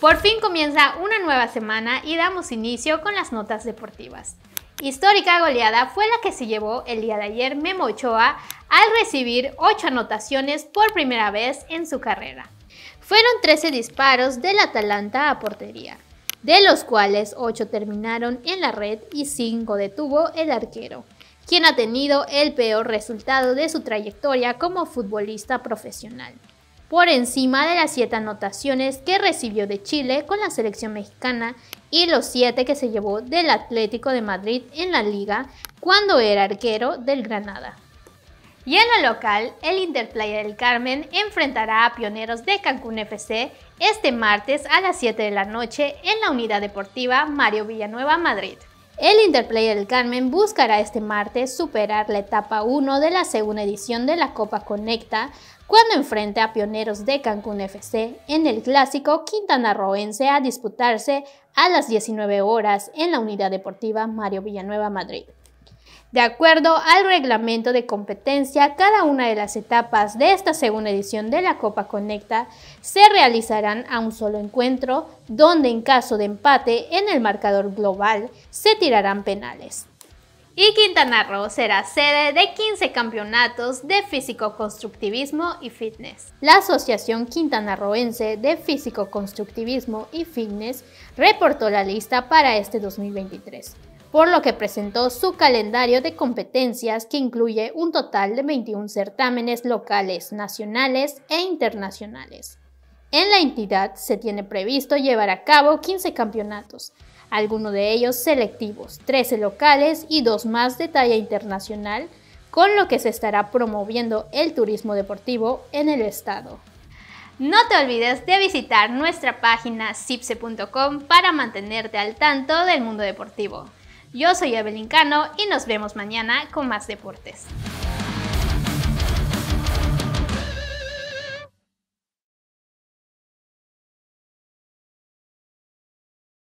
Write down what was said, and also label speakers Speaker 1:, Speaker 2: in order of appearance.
Speaker 1: Por fin comienza una nueva semana y damos inicio con las notas deportivas. Histórica goleada fue la que se llevó el día de ayer Memo Ochoa al recibir 8 anotaciones por primera vez en su carrera. Fueron 13 disparos del Atalanta a portería, de los cuales 8 terminaron en la red y 5 detuvo el arquero, quien ha tenido el peor resultado de su trayectoria como futbolista profesional por encima de las siete anotaciones que recibió de Chile con la selección mexicana y los siete que se llevó del Atlético de Madrid en la liga cuando era arquero del Granada. Y en lo local, el Interplay del Carmen enfrentará a Pioneros de Cancún FC este martes a las 7 de la noche en la unidad deportiva Mario Villanueva, Madrid. El Interplayer del Carmen buscará este martes superar la etapa 1 de la segunda edición de la Copa Conecta cuando enfrente a Pioneros de Cancún FC en el clásico quintanarroense a disputarse a las 19 horas en la Unidad Deportiva Mario Villanueva Madrid. De acuerdo al reglamento de competencia, cada una de las etapas de esta segunda edición de la Copa Conecta se realizarán a un solo encuentro, donde en caso de empate en el marcador global se tirarán penales. Y Quintana Roo será sede de 15 campeonatos de físico-constructivismo y fitness. La Asociación Quintanarroense de Físico-Constructivismo y Fitness reportó la lista para este 2023 por lo que presentó su calendario de competencias que incluye un total de 21 certámenes locales, nacionales e internacionales. En la entidad se tiene previsto llevar a cabo 15 campeonatos, algunos de ellos selectivos, 13 locales y dos más de talla internacional, con lo que se estará promoviendo el turismo deportivo en el estado. No te olvides de visitar nuestra página cipse.com para mantenerte al tanto del mundo deportivo. Yo soy Evelyn Cano y nos vemos mañana con más deportes.